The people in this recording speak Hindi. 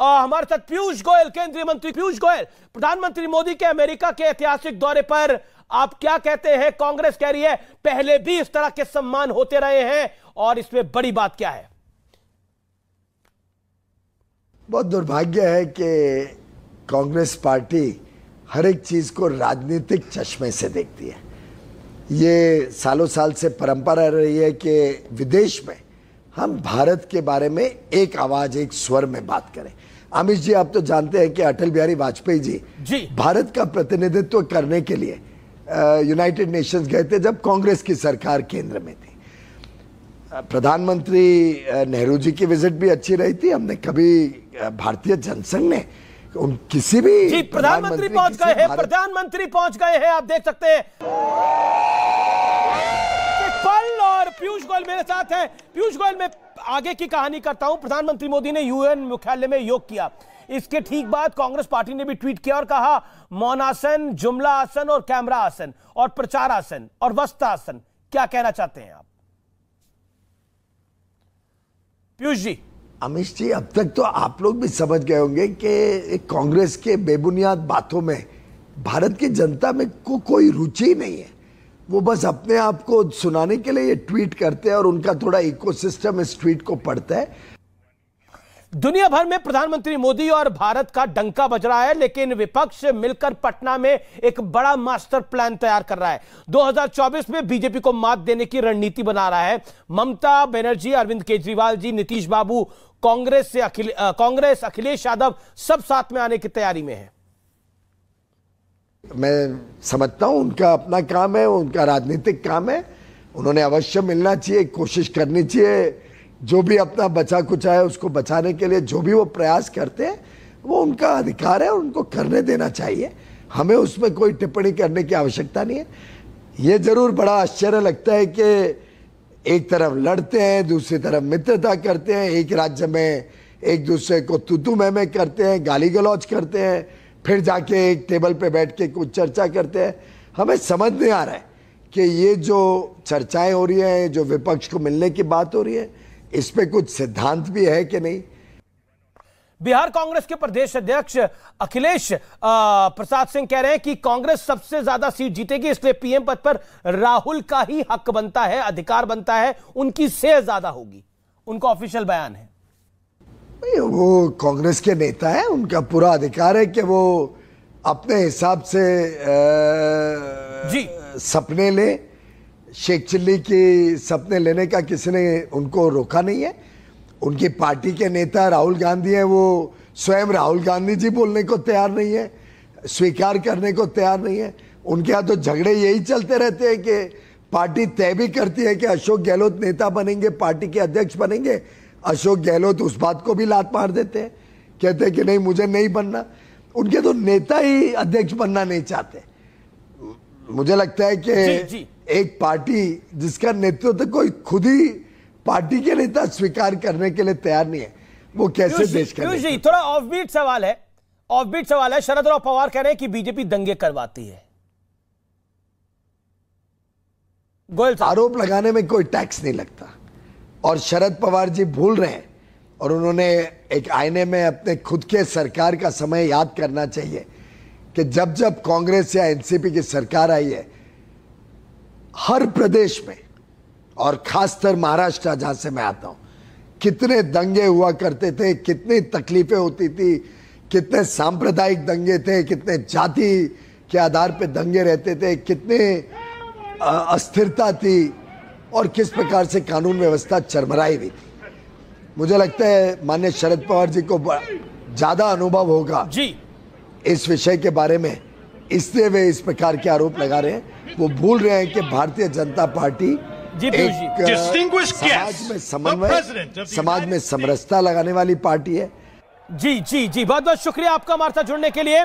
हमारे साथ पीयूष गोयल केंद्रीय मंत्री पीयूष गोयल प्रधानमंत्री मोदी के अमेरिका के ऐतिहासिक दौरे पर आप क्या कहते हैं कांग्रेस कह रही है पहले भी इस तरह के सम्मान होते रहे हैं और इसमें बड़ी बात क्या है बहुत दुर्भाग्य है कि कांग्रेस पार्टी हर एक चीज को राजनीतिक चश्मे से देखती है ये सालों साल से परंपरा रही है कि विदेश में हम भारत के बारे में एक आवाज एक स्वर में बात करें अमित जी आप तो जानते हैं कि अटल बिहारी वाजपेयी जी, जी भारत का प्रतिनिधित्व करने के लिए यूनाइटेड नेशंस गए थे जब कांग्रेस की सरकार केंद्र में थी प्रधानमंत्री नेहरू जी की विजिट भी अच्छी रही थी हमने कभी भारतीय जनसंघ ने उन किसी भी प्रधानमंत्री पहुंच गए हैं प्रधानमंत्री पहुंच गए हैं आप देख सकते हैं गोयल मेरे साथ हैं पीयूष गोयल मैं आगे की कहानी करता हूं प्रधानमंत्री मोदी ने यूएन मुख्यालय में योग किया इसके ठीक बाद कांग्रेस पार्टी ने भी ट्वीट किया और कहा मौनासन जुमला आसन और कैमरा आसन और प्रचार आसन और वस्त्रासन क्या कहना चाहते हैं आप पीयूष जी अमित जी अब तक तो आप लोग भी समझ गए होंगे कि कांग्रेस के बेबुनियाद बातों में भारत की जनता में को कोई रुचि नहीं है वो बस अपने आप को सुनाने के लिए ये ट्वीट करते हैं और उनका थोड़ा इकोसिस्टम इस ट्वीट को पढ़ता है दुनिया भर में प्रधानमंत्री मोदी और भारत का डंका बज रहा है लेकिन विपक्ष मिलकर पटना में एक बड़ा मास्टर प्लान तैयार कर रहा है 2024 में बीजेपी को मात देने की रणनीति बना रहा है ममता बनर्जी अरविंद केजरीवाल जी नीतीश बाबू कांग्रेस से अखिलेश कांग्रेस अखिलेश यादव सब साथ में आने की तैयारी में है मैं समझता हूँ उनका अपना काम है उनका राजनीतिक काम है उन्होंने अवश्य मिलना चाहिए कोशिश करनी चाहिए जो भी अपना बचा कुचा है उसको बचाने के लिए जो भी वो प्रयास करते हैं वो उनका अधिकार है उनको करने देना चाहिए हमें उसमें कोई टिप्पणी करने की आवश्यकता नहीं है ये ज़रूर बड़ा आश्चर्य लगता है कि एक तरफ लड़ते हैं दूसरी तरफ मित्रता करते हैं एक राज्य में एक दूसरे को तुतु में करते हैं गाली गलौज करते हैं फिर जाके एक टेबल पे बैठ के कुछ चर्चा करते हैं हमें समझ नहीं आ रहा है कि ये जो चर्चाएं हो रही हैं जो विपक्ष को मिलने की बात हो रही है इस पर कुछ सिद्धांत भी है कि नहीं बिहार कांग्रेस के प्रदेश अध्यक्ष अखिलेश प्रसाद सिंह कह रहे हैं कि कांग्रेस सबसे ज्यादा सीट जीतेगी इसलिए पीएम पद पर राहुल का ही हक बनता है अधिकार बनता है उनकी से ज्यादा होगी उनका ऑफिशियल बयान है वो कांग्रेस के नेता हैं उनका पूरा अधिकार है कि वो अपने हिसाब से आ, जी सपने ले शेख चिल्ली की सपने लेने का किसी ने उनको रोका नहीं है उनकी पार्टी के नेता राहुल गांधी हैं वो स्वयं राहुल गांधी जी बोलने को तैयार नहीं है स्वीकार करने को तैयार नहीं है उनके यहाँ तो झगड़े यही चलते रहते हैं कि पार्टी तय भी करती है कि अशोक गहलोत नेता बनेंगे पार्टी के अध्यक्ष बनेंगे अशोक गहलोत उस बात को भी लात मार देते हैं कहते हैं कि नहीं मुझे नहीं बनना उनके तो नेता ही अध्यक्ष बनना नहीं चाहते मुझे लगता है कि एक पार्टी जिसका नेतृत्व तो कोई खुद ही पार्टी के नेता स्वीकार करने के लिए तैयार नहीं है वो कैसे देश का थोड़ा ऑफ बीट सवाल है ऑफ बीट सवाल है शरद राव पवार कह रहे हैं कि बीजेपी दंगे करवाती है गोयल आरोप लगाने में कोई टैक्स नहीं लगता और शरद पवार जी भूल रहे हैं और उन्होंने एक आईने में अपने खुद के सरकार का समय याद करना चाहिए कि जब जब कांग्रेस या एनसीपी की सरकार आई है हर प्रदेश में और खासकर महाराष्ट्र जहां से मैं आता हूं कितने दंगे हुआ करते थे कितनी तकलीफें होती थी कितने सांप्रदायिक दंगे थे कितने जाति के आधार पर दंगे रहते थे कितने अस्थिरता थी और किस प्रकार से कानून व्यवस्था चरमराई हुई थी मुझे लगता है मान्य शरद पवार जी को ज्यादा अनुभव होगा जी इस विषय के बारे में इसलिए वे इस प्रकार के आरोप लगा रहे हैं वो भूल रहे हैं कि भारतीय जनता पार्टी समाज में समन्वय समाज में समरसता लगाने वाली पार्टी है जी जी जी बहुत बहुत शुक्रिया आपका हमारे साथ जुड़ने के लिए